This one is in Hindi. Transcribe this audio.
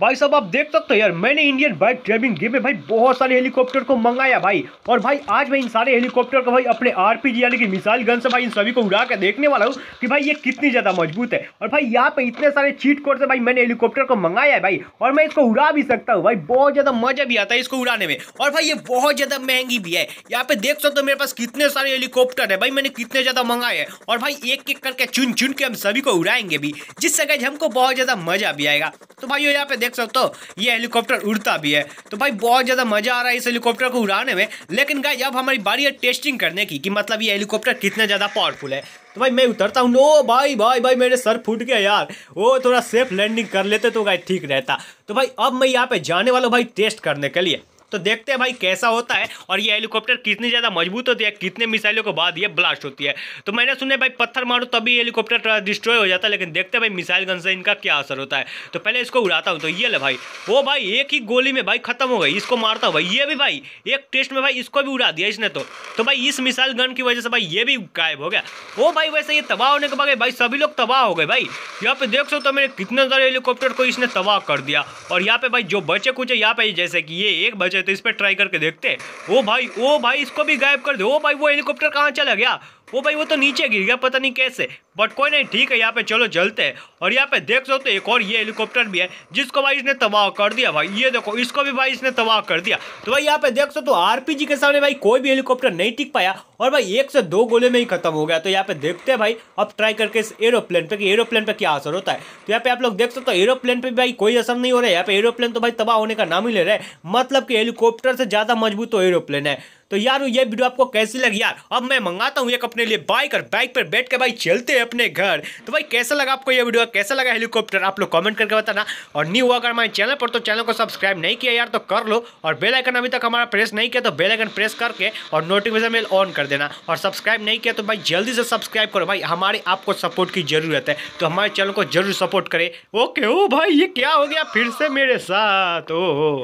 भाई साहब आप देख सकते हो यार मैंने इंडियन बाइक ट्रेविंग गेम में भाई बहुत सारे हेलीकॉप्टर को मंगाया भाई और भाई आज मैं इन सारे हेलीकॉप्टर को भाई अपने आरपीजी यानी कि मिसाइल गन से भाई इन सभी को उड़ा के देखने वाला हूँ कि भाई ये कितनी ज़्यादा मजबूत है और भाई यहाँ पे इतने सारे चीट कोड से भाई मैंने हेलीकॉप्टर को मंगाया है भाई और मैं इसको उड़ा भी सकता हूँ भाई बहुत ज़्यादा मजा भी आता है इसको उड़ाने में और भाई ये बहुत ज़्यादा महंगी भी है यहाँ पे देख सकते हो मेरे पास कितने सारे हेलीकॉप्टर है भाई मैंने कितने ज़्यादा मंगाए हैं और भाई एक एक करके चुन चुन के हम सभी को उड़ाएंगे भी जिससे गज हमको बहुत ज़्यादा मजा भी आएगा तो भाई यहाँ पे देख सकते हो ये हेलीकॉप्टर उड़ता भी है तो भाई बहुत ज़्यादा मज़ा आ रहा है इस हेलीकॉप्टर को उड़ाने में लेकिन गाय जब हमारी बारी है टेस्टिंग करने की कि मतलब ये हेलीकॉप्टर कितना ज़्यादा पावरफुल है तो भाई मैं उतरता हूँ ओ भाई भाई भाई मेरे सर फूट गया यार वो थोड़ा सेफ लैंडिंग कर लेते तो गाइज ठीक रहता तो भाई अब मैं यहाँ पे जाने वाला भाई टेस्ट करने के लिए तो देखते हैं भाई कैसा होता है और ये हेलीकॉप्टर कितनी ज़्यादा मजबूत होती है कितने मिसाइलों के बाद ये ब्लास्ट होती है तो मैंने सुने भाई पत्थर मारो तभी हेलीकॉप्टर डिस्ट्रॉय हो जाता है लेकिन देखते हैं भाई मिसाइल गन से इनका क्या असर होता है तो पहले इसको उड़ाता हूँ तो ये ले भाई वो भाई एक ही गोली में भाई खत्म हो गई इसको मारता हूँ भाई ये भी भाई एक टेस्ट में भाई इसको भी उड़ा दिया इसने तो तो भाई इस मिसाइल गन की वजह से भाई ये भी गायब हो गया वो भाई वैसे ये तबाह होने के बाद भाई सभी लोग तबाह हो गए भाई यहाँ पे देख सकते हो मेरे कितने सारे हेलीकॉप्टर को इसने तबाह कर दिया और यहाँ पे भाई जो बचे कुछ यहाँ पे जैसे कि ये एक बचे तो इस पर ट्राई करके देखते ओ भाई ओ भाई इसको भी गायब कर दे ओ भाई वो हेलीकॉप्टर कहाँ चला गया वो भाई वो तो नीचे गिर गया पता नहीं कैसे बट कोई नहीं ठीक है यहाँ पे चलो चलते हैं और यहाँ पे देख सकते हो एक और ये हेलीकॉप्टर भी है जिसको भाई इसने तबाह कर दिया भाई ये देखो इसको भी भाई इसने तबाह कर दिया तो भाई यहाँ पे देख सकते हो आरपीजी तो के सामने भाई कोई भी हेलीकॉप्टर नहीं टिक पाया और भाई एक से दो गोले में ही खत्म हो गया तो यहाँ पे देखते हैं भाई अब ट्राई करके इस एरोप्लेन पर एरोप्लेन पर क्या असर होता है तो यहाँ पे आप लोग देख सकते हो एरोप्लेन तो पर भाई कोई असर नहीं हो रहा है यहाँ पे एरोप्लेन तो भाई तबाह होने का नाम ही ले रहा है मतलब कि हेलीकॉप्टर से ज़्यादा मजबूत तो एरोप्लेन है तो यार ये वीडियो आपको कैसी लगी यार अब मैं मंगाता हूँ एक अपने लिए बाइक और बाइक पर बैठ के भाई चलते हैं अपने घर तो भाई कैसा लगा आपको यह वीडियो कैसा लगा हेलीकॉप्टर आप लोग कमेंट करके बताना और न्यू हुआ अगर हमारे चैनल पर तो चैनल को सब्सक्राइब नहीं किया यार तो कर लो और बेलाइकन अभी तक हमारा प्रेस नहीं किया तो बेलाइकन प्रेस करके और नोटिफिकेशन मेल ऑन कर देना और सब्सक्राइब नहीं किया तो भाई जल्दी से सब्सक्राइब करो भाई हमारे आपको सपोर्ट की जरूरत है तो हमारे चैनल को जरूर सपोर्ट करे ओके ओ भाई ये क्या हो गया फिर से मेरे साथ ओ